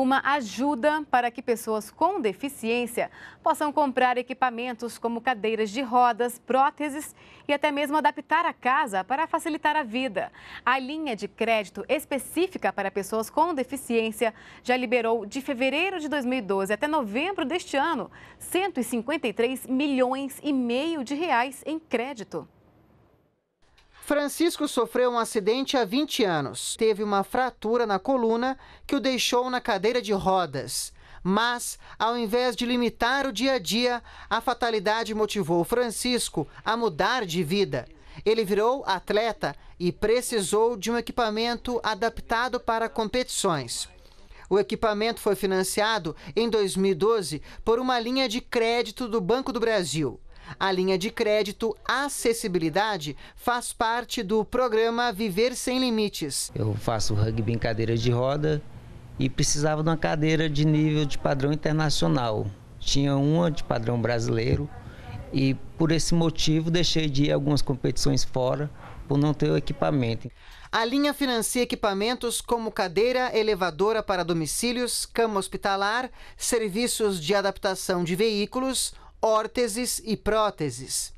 uma ajuda para que pessoas com deficiência possam comprar equipamentos como cadeiras de rodas, próteses e até mesmo adaptar a casa para facilitar a vida. A linha de crédito específica para pessoas com deficiência já liberou de fevereiro de 2012 até novembro deste ano 153 milhões e meio de reais em crédito. Francisco sofreu um acidente há 20 anos. Teve uma fratura na coluna que o deixou na cadeira de rodas. Mas, ao invés de limitar o dia a dia, a fatalidade motivou Francisco a mudar de vida. Ele virou atleta e precisou de um equipamento adaptado para competições. O equipamento foi financiado em 2012 por uma linha de crédito do Banco do Brasil. A linha de crédito Acessibilidade faz parte do programa Viver Sem Limites. Eu faço rugby em cadeira de roda e precisava de uma cadeira de nível de padrão internacional. Tinha uma de padrão brasileiro e por esse motivo deixei de ir a algumas competições fora por não ter o equipamento. A linha financia equipamentos como cadeira elevadora para domicílios, cama hospitalar, serviços de adaptação de veículos, órteses e próteses.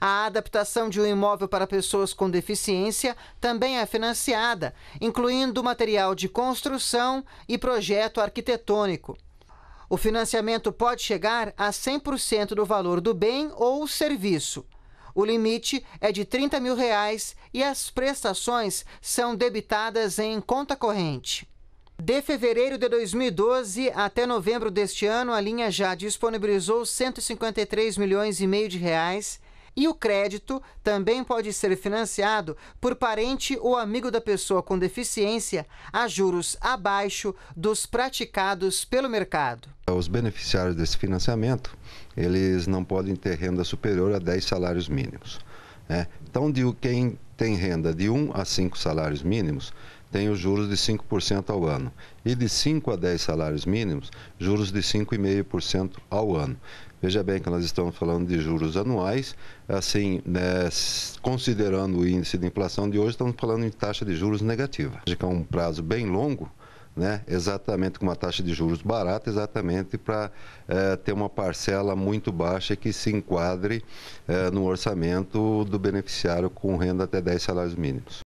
A adaptação de um imóvel para pessoas com deficiência também é financiada, incluindo material de construção e projeto arquitetônico. O financiamento pode chegar a 100% do valor do bem ou serviço. O limite é de 30 mil reais e as prestações são debitadas em conta corrente. De fevereiro de 2012 até novembro deste ano, a linha já disponibilizou 153 milhões e meio de reais e o crédito também pode ser financiado por parente ou amigo da pessoa com deficiência a juros abaixo dos praticados pelo mercado. Os beneficiários desse financiamento, eles não podem ter renda superior a 10 salários mínimos. Né? Então, de quem tem renda de 1 a 5 salários mínimos, tem os juros de 5% ao ano. E de 5 a 10 salários mínimos, juros de 5,5% ao ano. Veja bem que nós estamos falando de juros anuais, assim, né, considerando o índice de inflação de hoje, estamos falando em taxa de juros negativa. Que é um prazo bem longo, né, exatamente com uma taxa de juros barata, exatamente para é, ter uma parcela muito baixa que se enquadre é, no orçamento do beneficiário com renda até 10 salários mínimos.